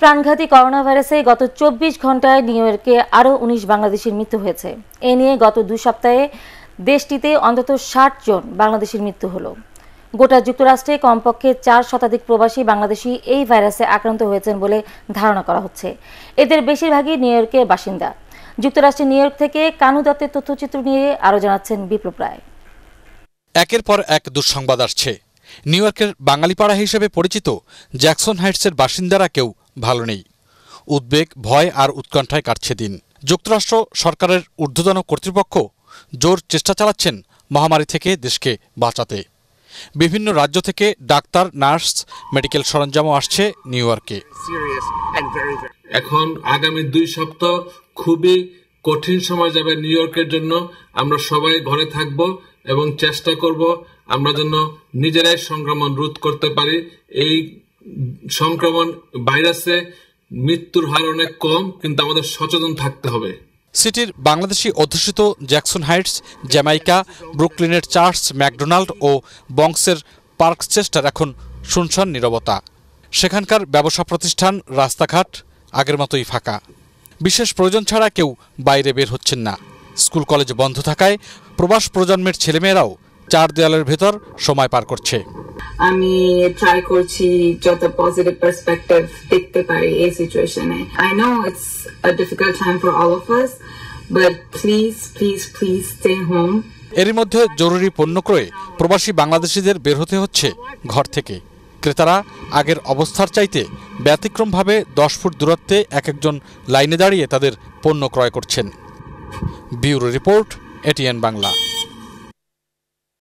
প্রাণঘাতী করোনা ভাইরাসে গত চব্বিশ ঘন্টায় নিউ ইয়র্কে আরও উনিশ বাংলাদেশির মৃত্যু হয়েছে এ নিয়ে গত দু সপ্তাহে দেশটিতে অন্তত ষাট জন বাংলাদেশির মৃত্যু হলো গোটা যুক্তরাষ্ট্রে কমপক্ষে চার শতাধিক প্রবাসী বাংলাদেশি এই ভাইরাসে আক্রান্ত হয়েছেন বলে ধারণা করা হচ্ছে এদের বেশিরভাগই নিউ ইয়র্কের বাসিন্দা যুক্তরাষ্ট্রের নিউ ইয়র্ক থেকে কানু দত্তের তথ্যচিত্র নিয়ে আরও জানাচ্ছেন বিপ্লব রায় একের পর এক দুঃসংবাদ আসছে নিউ ইয়র্কের বাঙালিপাড়া হিসেবে পরিচিত জ্যাকসন হাইটসের বাসিন্দারা কেউ ভালো নেই উদ্বেগ ভয় আর উৎকণ্ঠায় কাটছে দিন যুক্তরাষ্ট্র সরকারের ঊর্ধ্বতন কর্তৃপক্ষ জোর চেষ্টা চালাচ্ছেন মহামারী থেকে দেশকে বাঁচাতে বিভিন্ন রাজ্য থেকে ডাক্তার নার্স মেডিকেল সরঞ্জামও আসছে নিউ ইয়র্কে এখন আগামী দুই সপ্তাহ খুবই কঠিন সময় যাবে নিউ ইয়র্কের জন্য আমরা সবাই ঘরে থাকব এবং চেষ্টা করব আমরা যেন নিজেরাই সংক্রমণ রোধ করতে পারি এই সংক্রমণ ভাইরাসে মৃত্যুর হার অনেক কম কিন্তু আমাদের সচেতন থাকতে হবে সিটির বাংলাদেশি অধ্যুষিত জ্যাকসন হাইটস জ্যামাইকা ব্রুকলিনের চার্চ ম্যাকডোনাল্ড ও বংসের পার্ক চেষ্টার এখন শুনশান নিরবতা সেখানকার ব্যবসা প্রতিষ্ঠান রাস্তাঘাট আগের মতোই ফাঁকা বিশেষ প্রয়োজন ছাড়া কেউ বাইরে বের হচ্ছেন না স্কুল কলেজ বন্ধ থাকায় প্রবাস প্রজন্মের ছেলেমেয়েরাও চার দেয়ালের ভেতর সময় পার করছে আমি ট্রাই করছি যত পজিটিভ পার্সপেক্টিভ দেখতে পারি এই সিচুয়েশনে I know it's a difficult time for all of us but please please please stay home এর মধ্যে জরুরি পণ্য ক্রয়ে প্রবাসী বাংলাদেশিদের বের হতে হচ্ছে ঘর থেকে ক্রেতারা আগের অবস্থার চাইতে ব্যতিক্রমভাবে দশ ফুট দূরত্বে এক একজন লাইনে দাঁড়িয়ে তাদের পণ্য ক্রয় করছেন বিউরো রিপোর্ট এটিএন বাংলা